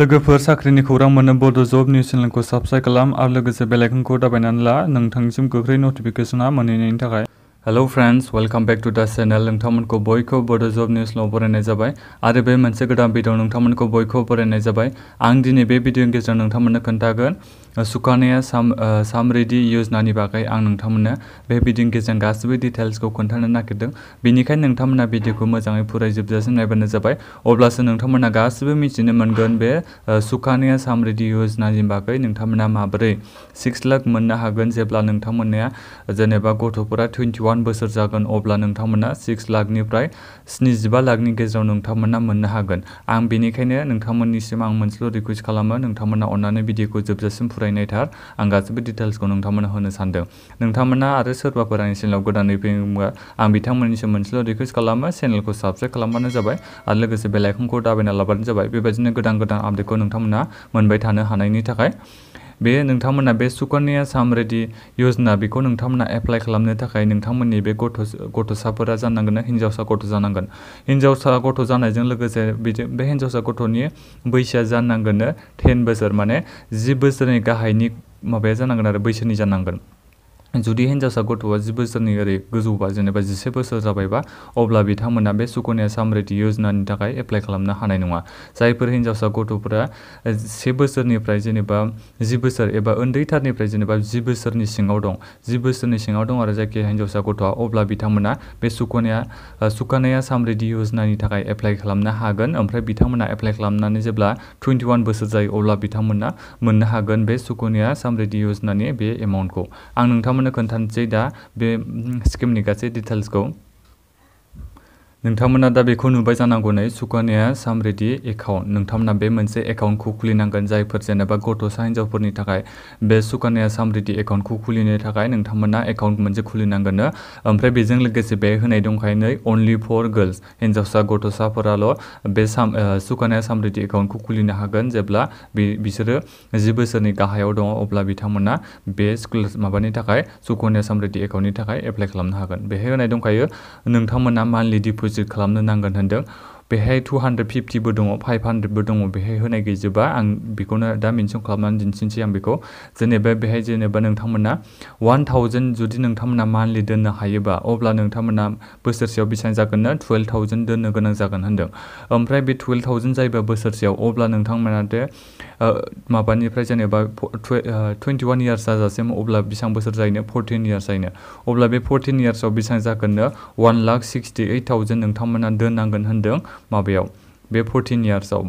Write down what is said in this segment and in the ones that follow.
लोगोफोर साख्रिनि खौरां मोननो बड' जब निउस चेनेलखौ साबसक्राइब खालाम आरो लोगोसे बेलाइकनखौ दाबायनानै ला नोंथांसिम गोख्रै नटिफिकेसना मोनहैनायनि थाखाय hello friends welcome back to the channel नोंथांमोनखौ बयखौ बड' जब निउसलाव बरायनाय जाबाय आरो बे मोनसे गोदान भिडिअ नोंथांमोनखौ बयखौ बरायनाय जाबाय आं दिनै बे भिडिअनि गेजेरजों नोंथांमोननो खोन्थागोन सुकान्या समृद्धि य'जनानि बागै आं नोंथांमोननो बे बिदिन्थिजों गासैबो डिटेल्सखौ खोन्थानो नागिरदों बेनिखायनो नोंथांमोना भिडिअ'खौ मोजाङै फरायजोबजासिम नायबानो जाबाय अब्लासो नोंथांमोना गासैबो मिथिनो मोनगोन बे सुकान्या समृद्धि य'जनानि बागै नोंथांमोना माबोरै सिक्स लाख मोननो हागोन जेब्ला नोंथांमोननिया जेनेबा गथ'फोरा टुइन्टि वान बोसोर जागोन अब्ला नोंथांमोना सिक्स लाखनिफ्राय स्निजिबा लाखनि गेजेराव नोंथांमोना मोननो हागोन आं बेनिखायनो नोंथांमोननिसिम आं मोनसेल' रिकुवेस्ट खालामो नोंथांमोना अन्नानै भिडिअ'खौ जोबजासिम फराय फरायनायथार आं गासैबो डिटेल्सखौ नोंथांमोननो होनो सानदों नोंथांमोना आरो सोरबाफोर आंनि चेनेलाव गोदानै फैयोबा आं बिथांमोननिसिम मोनसेल' रिकुवेस्ट खालामो चेनेलखौ साबस्क्राइब खालामबानो जाबाय आरो लोगोसे बेलाइखनखौ दाबायना लाबानो जाबाय बेबायदिनो गोदान गोदान आपडेटखौ नोंथांमोना मोनबाय थानो हानायनि थाखाय बे नोंथांमोना बे सुकन्या सामरिद्धि य'जना बेखौ नोंथांमोना एप्लाइ खालामनो थाखाय नोंथांमोननि बे गथ' गथ'साफोरा जानांगोन हिन्जावसा गथ' जानांगोन हिन्जावसा गथ' जानायजों लोगोसे बेजों बे हिन्जावसा गथ'नि बैसोआ जानांगोन टेन बोसोर माने जि बोसोरनि गाहायनि माबाया जानांगोन आरो बैसोनि जानांगोन जुदि हिन्जावसा गथ'आ जि बोसोरनि ओरै गोजौबा जेनेबा जिसे बोसोर जाबायबा अब्ला बिथांमोना बे सुकन्या सामृद्धि य'जनानि थाखाय एप्लाइ खालामनो हानाय नङा जायफोर हिन्जावसा गथ'फोरा से बोसोरनिफ्राय जेनेबा जि बोसोर एबा उन्दैथारनिफ्राय जेनेबा जि बोसोरनि सिङाव दं जि बोसोरनि सिङाव दं आरो जायखिजाया हिन्जावसा गथ'आ अब्ला बिथांमोना बे सुकन्या सुकन्या सामृद्धि य'जनानि थाखाय एप्लाइ खालामनो हागोन ओमफ्राय बिथांमोना एप्लाइ खालामनानै जेब्ला टुइन्टि वान बोसोर जायो अब्ला बिथांमोना मोननो हागोन बे सुकन्या सामृद्धि य'जनानि बे एमाउन्टखौ आं नोंथांमोन आंनो खोन्थानोसै दा बे स्किमनि गासै डिटेल्सखौ नोंथांमोना दा बेखौ नुबाय जानांगौ नै सुकन्या सामरिद्धि एकाउन्ट नोंथांमोना बे मोनसे एकाउन्टखौ खुलिनांगोन जायफोर जेनेबा गथ'सा हिन्जावफोरनि थाखाय बे सुकन्या सामरिद्धि एकाउन्टखौ खुलिनो थाखाय नोंथांमोना एकाउन्ट मोनसे खुलिनांगोन ओमफ्राय बेजों लोगोसे बे होनाय दंखायो नै अनलि फर गार्लस हिन्जावसा गथ'साफोराल' बे साम सुकन्या सामरिद्धि एकाउन्टखौ खुलिनो हागोन जेब्ला बे बिसोरो जि बोसोरनि गाहायाव दङ अब्ला बिथांमोना बे स्कुल माबानि थाखाय सुकन्या सामरिद्धि एकाउन्टनि थाखाय एप्लाइ खालामनो हागोन बेहाय होनाय दंखायो नोंथांमोना मान्थलि डिप'जिट 노즈 클럽는 난건 흔등 बेहाय टु हान्ड्रेड फिफ्टिबो दङ फाइभ हान्ड्रेडबो दङ बेहाय होनाय गैजोबा आं बेखौनो दा मेनसन खालामनानै दिन्थिनोसै आं बेखौ जेनेबा बेहाय जेनेबा नोंथांमोना वान थावजेन्ड जुदि नोंथांमोना मान्थलि दोननो हायोबा अब्ला नोंथांमोना बोसोरसेयाव बेसेबां जागोननो टुवेल्भ थावजेन्ड दोननो गोनां जागोन होन्दों ओमफ्राय बे टुवेल्भ थावजेन्ड जायोबा बोसोरसेयाव अब्ला नोंथांमोना दे माबानिफ्राय जेनेबा टुवेन्टि वान इयार्स जाजासिम अब्ला बेसेबां बोसोर जायोनो फरटिन इयार्स जायोनो अब्ला बे फरटिन इयार्सआव बेसेबां जागोननो one lakh sixty eight thousand नोंथांमोना दोननांगोन होन्दों माबायाव बे फर्टिन इयार्सआव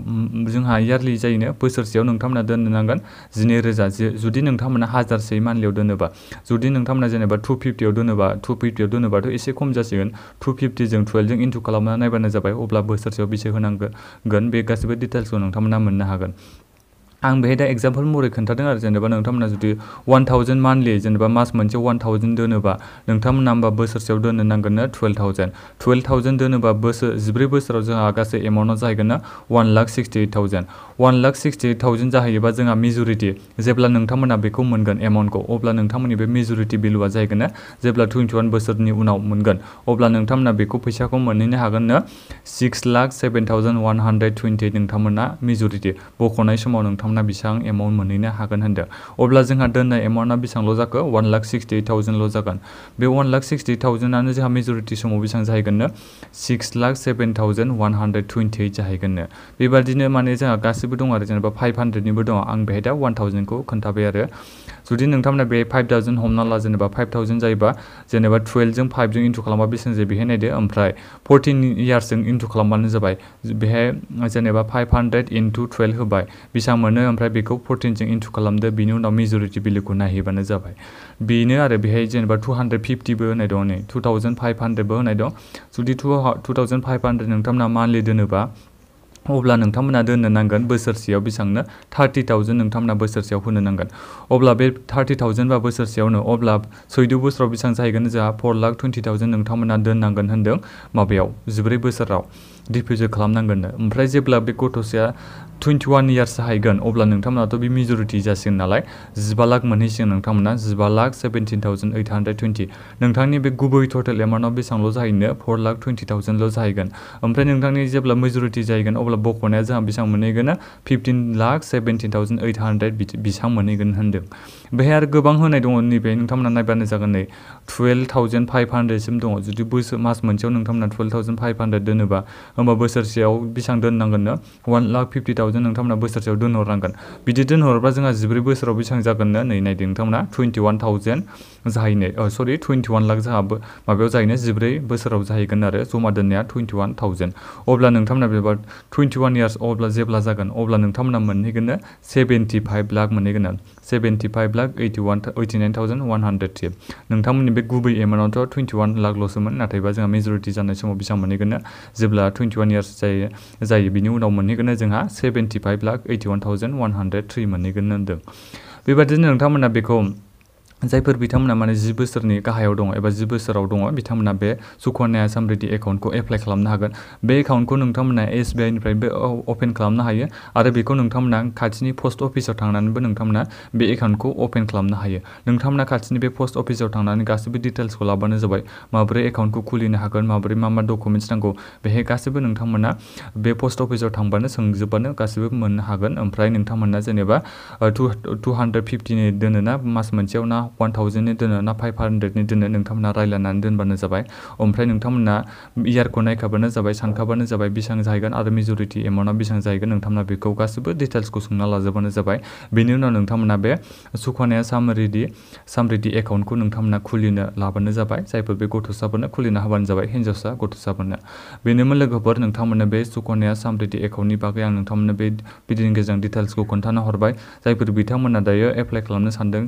जोंहा इयारलि जायोनो बोसोरसेयाव नोंथांमोना दोननो नांगोन जिनै रोजा जुदि नोंथांमोना हाजारसे मान्थलियाव दोनोबा जुदि नोंथांमोना जेनेबा टु फिफ्टियाव दोनोबा टु फिफ्टियाव दोनोबाथ' एसे खम जासिगोन टु फिफ्टिजों टुवेल्भजों इन्टु खालामना नायबानो जाबाय अब्ला बोसोरसेयाव बेसे होनांगोन बे गासैबो डिटेल्सखौ नोंथांमोना मोननो हागोन आं बेहाय दा एक्जाम्पोल महरै खोन्थादों आरो जेनेबा नोंथांमोना जुदि वान थावजेन्ड मान्थलि जेनेबा मास मोनसेयाव वान थावजेन्ड दोनोबा नोंथांमोना होमबा बोसोरसेयाव दोननो नांगोन ना टुवेल्भ थावजेन्ड टुवेल्भ थावजेन्ड दोनोबा बोसोर जिब्रै बोसोराव जोंहा गासै एमाउन्टआ जाहैगोन ना one lakh sixty eight thousand one lakh sixty eight thousand जाहैयोबा जोंहा मेजरिटि जेब्ला नोंथांमोना बेखौ मोनगोन एमाउन्टखौ अब्ला नोंथांमोननि बे मेजरिटि भेलुआ जाहैगोन ना जेब्ला टुवेन्टि वान बोसोरनि उनाव मोनगोन अब्ला नोंथांमोना बेखौ फैसाखौ मोनहैनो हागोन ना six lakh seven thousand one hundred twenty नोंथांमोना मेजरिटि बख'नाय समाव नोंथांमोना खालामना बेसेबां एमाउन्ट मोनहैनो हागोन होन्दों अब्ला जोंहा दोननाय एमाउन्टआ बेसेबांल' जाखो वान लाख सिक्सटि एइट थाउजेन्डल' जागोन बे वान लाख सिक्सटि एइट थाउजेन्डआनो जोंहा मेजरिटि समाव बेसेबां जाहैगोननो six lakh seven thousand one hundred twenty eight जाहैगोननो बेबादिनो माने जोंहा गासैबो दं आरो जेनेबा फाइभ हान्ड्रेडनिबो दङ आं बेहाय दा वान थाउजेन्डखौ खोन्थाबाय आरो जुदि नोंथांमोना बे फाइभ थावजेन्ड हमना ला जेनेबा फाइभ थावजेन्ड जायोबा जेनेबा टुवेल्भजों फाइभजों इन्टु खालामबा बेसेबां जायो बेहाय नायदो ओमफ्राय फर्टिन इयार्सजों इन्टु खालामबानो जाबाय बेहाय जेनेबा फाइभ हान्ड्रेड इन्टु टुवेल्भ होबाय बेसेबां मोनो ओमफ्राय बेखौ फर्टिनजों इन्टु खालामदो बेनि उनाव मेजरिटि भेलुखौ नायहैबानो जाबाय बेनो आरो बेहाय जेनेबा टु हान्ड्रेड फिफ्टिबो होनाय दं नै टु थावजेन्ड होनाय दं जुदि टु नोंथांमोना मान्थलि दोनोबा अब्ला नोंथांमोना दोननो नांगोन बोसोरसेयाव बेसेबांनो थार्टि थावजेन्ड नोंथांमोना बोसोरसेयाव होनो नांगोन अब्ला बे थार्टि थावजेन्ड बा बोसोरसेयावनो अब्ला सैद' बोसोराव बेसेबां जाहैगोन जोंहा फर लाख टुवेन्टि थावजेन्ड नोंथांमोना दोननांगोन होन्दों माबायाव जिब्रै बोसोराव डिपिउजर खालामनांगोननो ओमफ्राय जेब्ला बे गथ'साया टुवेन्टि वान इयार्स जाहैगोन अब्ला नोंथांमोनाथ' बे मेजरिटि जासिगोन नालाय जिबा लाख मोनहैसिगोन नोंथांमोना जिबा lakh seventeen thousand eight hundred twenty नोंथांनि बे गुबै टटेल एमाउन्टआव बेसेबांल' जाहैनो फर लाख टुवेन्टि थावजेन्डल' जाहैगोन ओमफ्राय नोंथांनि जेब्ला मेजरिटि जाहैगोन अब्ला बख'नाया जोंहा बेसेबां मोनहैगोन fifteen lakh seventeen thousand eight hundred बेसेबां मोनहैगोन होन्दों बेहाय आरो गोबां होनाय दङ नैबे नोंथांमोना नायबानो जागोन नै टुवेल्भ थावजेन्ड फाइभ हान्ड्रेडसिम दङ जुदि बोसोर मास मोनसेयाव नोंथांमोना टुवेल्भ थावजेन्ड फाइभ हान्ड्रेड दोनोबा होमबा बोसोरसेयाव बेसेबां दोननांगोननो वान लाख फिफ्टि थावजेन्ड नोंथांमोना बोसोरसेयाव दोनहरनांगोन बिदि दोनहरोबा जोंहा जिब्रै बोसोराव बेसेबां जागोननो नै नायदो नोंथांमोना टुइन्टि जाहैनो सरि टुइन्टि वान लाख जोंहा माबायाव जाहैनो जिब्रै बोसोराव जाहैगोन आरो जमा दोननाया टुइन्टि वान थावजेन्ड अब्ला नोंथांमोना बेबा टुइन्टि वान इयार्स अब्ला जेब्ला जागोन अब्ला नोंथांमोना मोनहैगोन सेभेन्टि फाइभ लाख मोनहैगोन आरो seventy five lakh eighty one eighty nine thousand one हान्ड्रेडथि नोंथांमोननि बे गुबै एमाउन्टआवथ' टुइन्टि वान लाखल'सोमोन नाथायबा जोंहा मेजरिटि जानाय समाव बेसेबां मोनहैगोन जेब्ला टुइन्टि वान इयार्स जायो जायो बिनि उनाव मोनहैगोन जोंहा seventy five lakh eighty one thousand one hundred three मोनहैगोन होन्दों बेबादिनो नोंथांमोना बेखौ जायफोर बिथांमोना माने जि बोसोरनि गाहायाव दङ एबा जि बोसोराव दङ बिथांमोना बे सुकन्या समृद्धि एकाउन्टखौ एप्लाइ खालामनो हागोन बे एकाउन्टखौ नोंथांमोना एस बि आइनिफ्रायबो अपेन खालामनो हायो आरो बेखौ नोंथांमोना खाथिनि पस्ट अफिसाव थांनानैबो नोंथांमोना बे एकाउन्टखौ अपेन खालामनो हायो नोंथांमोना खाथिनि बे पस्ट अफिसाव थांनानै गासैबो डिटेल्सखौ लाबानो जाबाय माबोरै एकाउन्टखौ खुलिनो हागोन माबोरै मा मा डकुमेन्ट्स नांगौ बेहाय गासैबो नोंथांमोना बे पस्ट अफिसाव थांबानो सोंजोबबानो गासैबो मोननो हागोन ओमफ्राय नोंथांमोना जेनेबा टु टु हान्ड्रेड फिफ्टिनि दोनोना मास मोनसेयाव ना वान थावजेन्डनि दोनो ना फाइभ हान्ड्रेडनि दोनो नोंथांमोना रायलायनानै दोनबानो जाबाय ओमफ्राय नोंथांमोना इयारखौ e नायखाबानो जाबाय सानखाबानो जाबाय बेसेबां जाहैगोन आरो मेजरिटि एमाउन्टआ बेसेबां जाहैगोन नोंथांमोना बेखौ गासैबो डिटेल्सखौ सोंना लाजोबानो जाबाय बेनि उनाव नोंथांमोना बे सुख'नाया सामरिदि सामरिदि एकाउन्टखौ नोंथांमोना खुलिनो लाबानो जाबाय जायफोर बे गथ'साफोरनो खुलिनो हाबानो जाबाय हिन्जावसा गथ'साफोरनो बेनोमोन लोगोफोर नोंथांमोननो बे सुख'नाया सामरिदि एकाउन्टनि बागै आं नोंथांमोननो बे भिडिअनि गेजेरजों डिटेल्सखौ खोन्थाना हरबाय जायफोर बिथांमोना दायो एप्लाइ खालामनो सानदों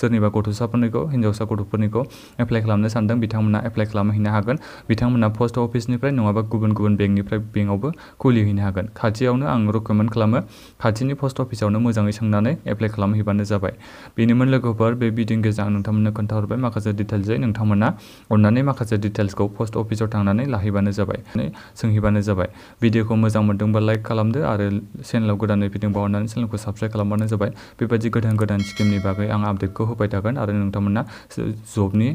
सोरनिबा गथ' गथ'साफोरनिखौ हिन्जावसा गथ'फोरनिखौ एप्लाइ खालामनो सानदों बिथांमोना एप्लाइ खालामहैनो हागोन बिथांमोना पस्ट अफिसनिफ्राय नङाबा गुबुन गुबुन बेंकनिफ्राय बेंकआवबो खुलिहैनो हागोन खाथियावनो आं रेकमेन्ड खालामो खाथिनि पस्ट अफिसावनो मोजाङै सोंनानै एप्लाइ खालामहैबानो जाबाय बेनिमोन लोगोफोर बे भिडिअनि गेजेरजों आं नोंथांमोननो खोन्थाहरबाय माखासे डिटेल्सै नोंथांमोना अननानै माखासे डिटेल्सखौ पस्ट अफिसाव थांनानै लाहैबानो जाबाय सोंहैबानो जाबाय भिडिअखौ मोजां मोनदोंबा लाइक खालामदो आरो चेनेलाव गोदानै फैदोंबा अननानै चेनेलखौ साबस्क्राइब खालामबानो जाबाय बेबायदि गोदान गोदान स्किमनि बागै आं आपडेटखौ होबाय थागोन थागोन आरो नोंथांमोना जबनि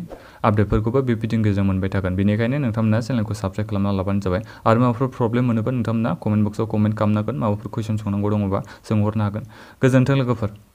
आपडेटफोरखौबो बिपिटिनि गेजेरजों मोनबाय थागोन बेनिखायनो नोंथांमोना चेनेलखौ साबस्क्राइब खालामना लाबानो जाबाय आरो माबाफोर प्रब्लेम मोनोबा नोंथांमोना कमेन्ट बक्सआव कमेन्ट खालामनांगोन माबाफोर कुइसन सोंनांगौ दङबा सोंहरनो हागोन गोजोन्थों लोगोफोर